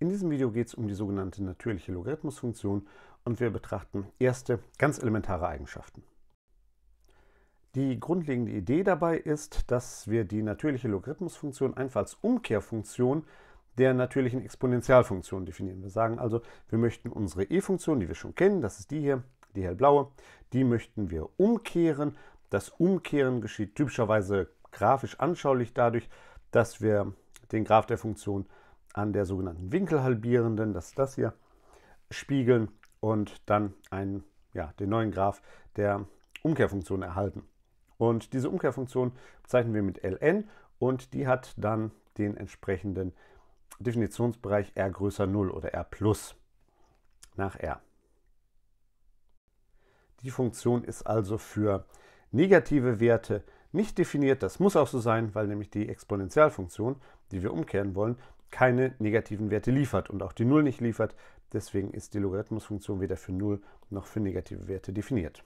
In diesem Video geht es um die sogenannte natürliche Logarithmusfunktion und wir betrachten erste ganz elementare Eigenschaften. Die grundlegende Idee dabei ist, dass wir die natürliche Logarithmusfunktion einfach als Umkehrfunktion der natürlichen Exponentialfunktion definieren. Wir sagen also, wir möchten unsere E-Funktion, die wir schon kennen, das ist die hier, die hellblaue, die möchten wir umkehren. Das Umkehren geschieht typischerweise grafisch anschaulich dadurch, dass wir den Graph der Funktion an der sogenannten Winkelhalbierenden, das ist das hier, spiegeln und dann einen, ja, den neuen Graph der Umkehrfunktion erhalten. Und diese Umkehrfunktion bezeichnen wir mit ln und die hat dann den entsprechenden Definitionsbereich r größer 0 oder r plus nach r. Die Funktion ist also für negative Werte nicht definiert. Das muss auch so sein, weil nämlich die Exponentialfunktion, die wir umkehren wollen, keine negativen Werte liefert und auch die 0 nicht liefert. Deswegen ist die Logarithmusfunktion weder für 0 noch für negative Werte definiert.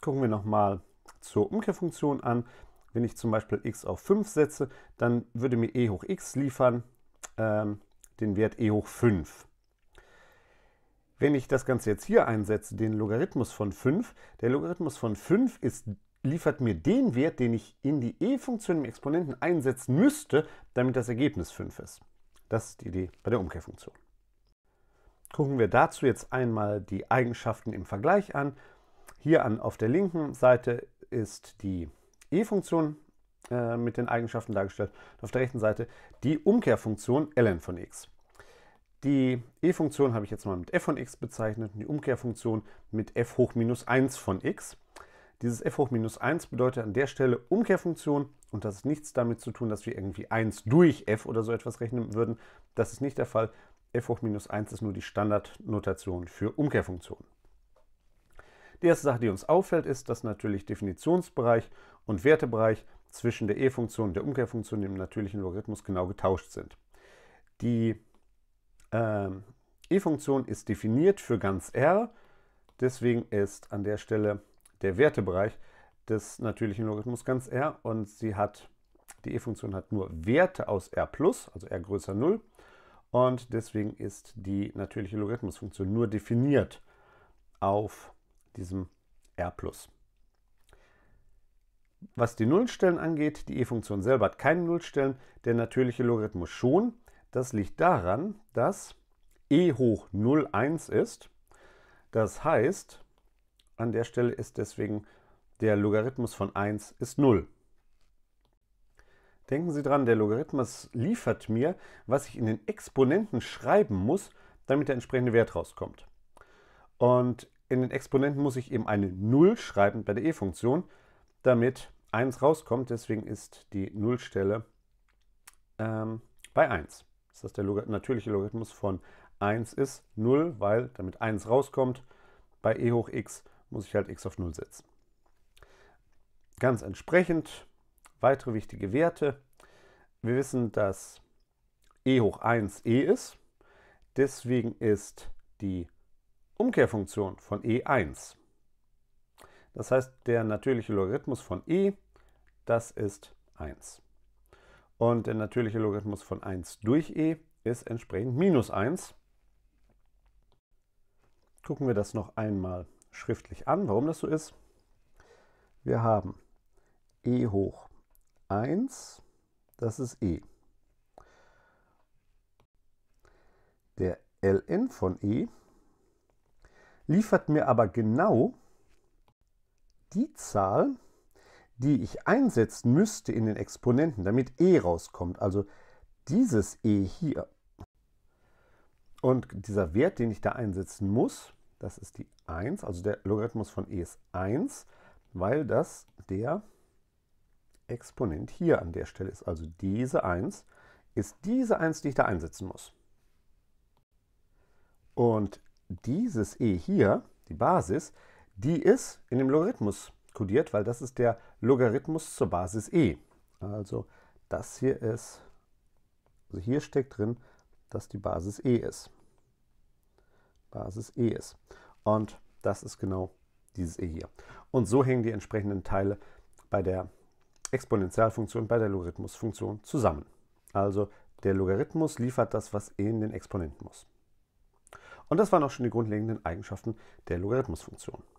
Gucken wir nochmal zur Umkehrfunktion an. Wenn ich zum Beispiel x auf 5 setze, dann würde mir e hoch x liefern ähm, den Wert e hoch 5. Wenn ich das Ganze jetzt hier einsetze, den Logarithmus von 5, der Logarithmus von 5 ist liefert mir den Wert, den ich in die e-Funktion im Exponenten einsetzen müsste, damit das Ergebnis 5 ist. Das ist die Idee bei der Umkehrfunktion. Gucken wir dazu jetzt einmal die Eigenschaften im Vergleich an. Hier an, auf der linken Seite ist die e-Funktion äh, mit den Eigenschaften dargestellt und auf der rechten Seite die Umkehrfunktion ln von x. Die e-Funktion habe ich jetzt mal mit f von x bezeichnet und die Umkehrfunktion mit f hoch minus 1 von x. Dieses f hoch minus 1 bedeutet an der Stelle Umkehrfunktion und das hat nichts damit zu tun, dass wir irgendwie 1 durch f oder so etwas rechnen würden. Das ist nicht der Fall. f hoch minus 1 ist nur die Standardnotation für Umkehrfunktionen. Die erste Sache, die uns auffällt, ist, dass natürlich Definitionsbereich und Wertebereich zwischen der E-Funktion und der Umkehrfunktion im natürlichen Logarithmus genau getauscht sind. Die äh, E-Funktion ist definiert für ganz R, deswegen ist an der Stelle der Wertebereich des natürlichen Logarithmus ganz r und sie hat, die e-Funktion hat nur Werte aus r+, plus, also r größer 0 und deswegen ist die natürliche Logarithmusfunktion nur definiert auf diesem r+. plus. Was die Nullstellen angeht, die e-Funktion selber hat keine Nullstellen, der natürliche Logarithmus schon. Das liegt daran, dass e hoch 0, 1 ist. Das heißt, an der Stelle ist deswegen der Logarithmus von 1 ist 0. Denken Sie dran, der Logarithmus liefert mir, was ich in den Exponenten schreiben muss, damit der entsprechende Wert rauskommt. Und in den Exponenten muss ich eben eine 0 schreiben bei der e-Funktion, damit 1 rauskommt. Deswegen ist die Nullstelle ähm, bei 1. Das heißt, der Log natürliche Logarithmus von 1 ist 0, weil damit 1 rauskommt bei e hoch x muss ich halt x auf 0 setzen. Ganz entsprechend weitere wichtige Werte. Wir wissen, dass e hoch 1 e ist. Deswegen ist die Umkehrfunktion von e1. Das heißt, der natürliche Logarithmus von e, das ist 1. Und der natürliche Logarithmus von 1 durch e ist entsprechend minus 1. Gucken wir das noch einmal schriftlich an, warum das so ist. Wir haben e hoch 1, das ist e. Der ln von e liefert mir aber genau die Zahl, die ich einsetzen müsste in den Exponenten, damit e rauskommt, also dieses e hier. Und dieser Wert, den ich da einsetzen muss, das ist die 1, also der Logarithmus von e ist 1, weil das der Exponent hier an der Stelle ist. Also diese 1 ist diese 1, die ich da einsetzen muss. Und dieses e hier, die Basis, die ist in dem Logarithmus kodiert, weil das ist der Logarithmus zur Basis e. Also das hier ist, also hier steckt drin, dass die Basis e ist. Basis E ist. Und das ist genau dieses E hier. Und so hängen die entsprechenden Teile bei der Exponentialfunktion, bei der Logarithmusfunktion zusammen. Also der Logarithmus liefert das, was E in den Exponenten muss. Und das waren auch schon die grundlegenden Eigenschaften der Logarithmusfunktion.